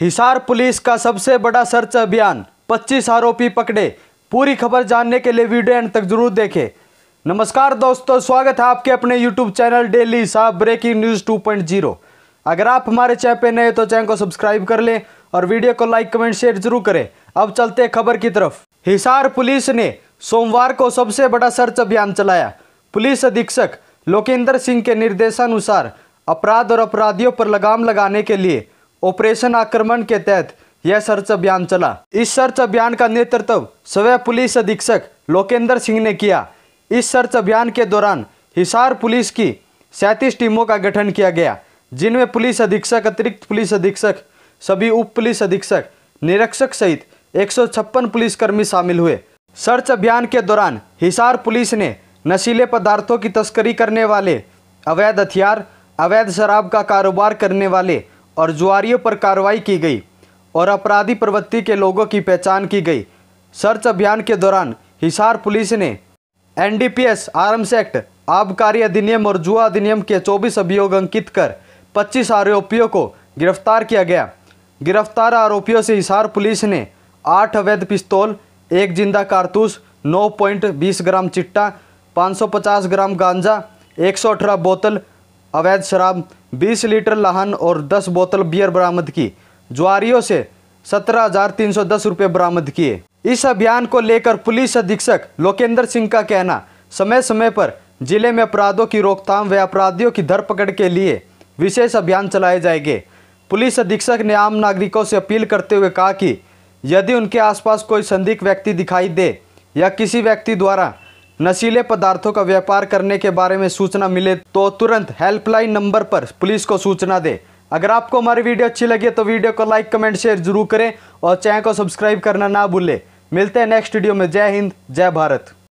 Hisar police का सबसे बड़ा सर्च अभियान 25 आरोपी पकड़े पूरी खबर जानने के लिए वीडियो एंड तक जरूर देखें नमस्कार दोस्तों स्वागत है आपके अपने यूट्यूब चैनल डेली हिसाब ब्रेकिंग न्यूज़ 2.0 अगर आप हमारे चैनल पर नए तो चैनल को सब्सक्राइब कर लें और वीडियो को लाइक कमेंट शेयर जरूर करें अब चलते खबर की तरफ हिसार पुलिस ने सोमवार को सबसे बड़ा सर्च अभियान चलाया पुलिस अधीक्षक लोकेंद्र सिंह के निर्देशानुसार अपराध और अपराधियों पर लगाम लगाने के लिए ऑपरेशन आक्रमण के तहत यह सर्च अभियान चला इस सर्च अभियान का नेतृत्व सवय पुलिस अधीक्षक लोकेंद्र सिंह ने किया इस सर्च अभियान के दौरान हिसार पुलिस की सैंतीस टीमों का गठन किया गया जिनमें पुलिस अधीक्षक अतिरिक्त पुलिस अधीक्षक सभी उप पुलिस अधीक्षक निरीक्षक सहित एक पुलिसकर्मी शामिल हुए सर्च अभियान के दौरान हिसार पुलिस ने नशीले पदार्थों की तस्करी करने वाले अवैध हथियार अवैध शराब का कारोबार करने वाले और जुआरियों पर कार्रवाई की गई और अपराधी प्रवृत्ति के लोगों की पहचान की गई सर्च अभियान के दौरान हिसार पुलिस ने एनडीपीएस आर्म्स एक्ट आबकारी अधिनियम और जुआ अधिनियम के 24 अभियोग अंकित कर 25 आरोपियों को गिरफ्तार किया गया गिरफ्तार आरोपियों से हिसार पुलिस ने आठ अवैध पिस्तौल एक जिंदा कारतूस 9.20 ग्राम चिट्टा 550 ग्राम गांजा एक बोतल अवैध शराब 20 लीटर लहन और 10 बोतल बियर बरामद की ज्वारियों से सत्रह हजार तीन सौ दस बरामद किए इस अभियान को लेकर पुलिस अधीक्षक लोकेंद्र सिंह का कहना समय समय पर जिले में अपराधों की रोकथाम व अपराधियों की धरपकड़ के लिए विशेष अभियान चलाए जाएंगे पुलिस अधीक्षक ने आम नागरिकों से अपील करते हुए कहा कि यदि उनके आसपास कोई संदिग्ध व्यक्ति दिखाई दे या किसी व्यक्ति द्वारा नशीले पदार्थों का व्यापार करने के बारे में सूचना मिले तो तुरंत हेल्पलाइन नंबर पर पुलिस को सूचना दें अगर आपको हमारी वीडियो अच्छी लगी तो वीडियो को लाइक कमेंट शेयर जरूर करें और चैनल को सब्सक्राइब करना ना भूलें मिलते हैं नेक्स्ट वीडियो में जय हिंद जय भारत